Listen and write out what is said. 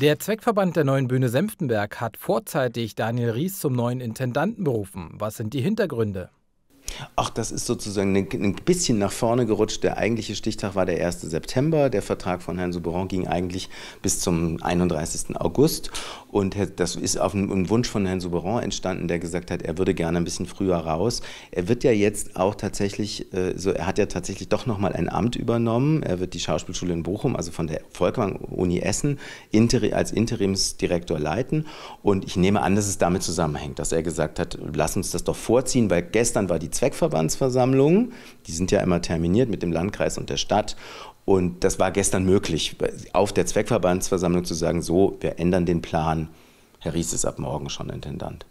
Der Zweckverband der Neuen Bühne Senftenberg hat vorzeitig Daniel Ries zum neuen Intendanten berufen. Was sind die Hintergründe? Ach, das ist sozusagen ein bisschen nach vorne gerutscht. Der eigentliche Stichtag war der 1. September. Der Vertrag von Herrn Souberon ging eigentlich bis zum 31. August. Und das ist auf einen Wunsch von Herrn Souberon entstanden, der gesagt hat, er würde gerne ein bisschen früher raus. Er wird ja jetzt auch tatsächlich, äh, so er hat ja tatsächlich doch nochmal ein Amt übernommen. Er wird die Schauspielschule in Bochum, also von der Volkwang Uni Essen, als Interimsdirektor leiten. Und ich nehme an, dass es damit zusammenhängt, dass er gesagt hat, lass uns das doch vorziehen, weil gestern war die Zweck Zweckverbandsversammlungen. Die sind ja immer terminiert mit dem Landkreis und der Stadt. Und das war gestern möglich, auf der Zweckverbandsversammlung zu sagen, so, wir ändern den Plan. Herr Ries ist ab morgen schon Intendant.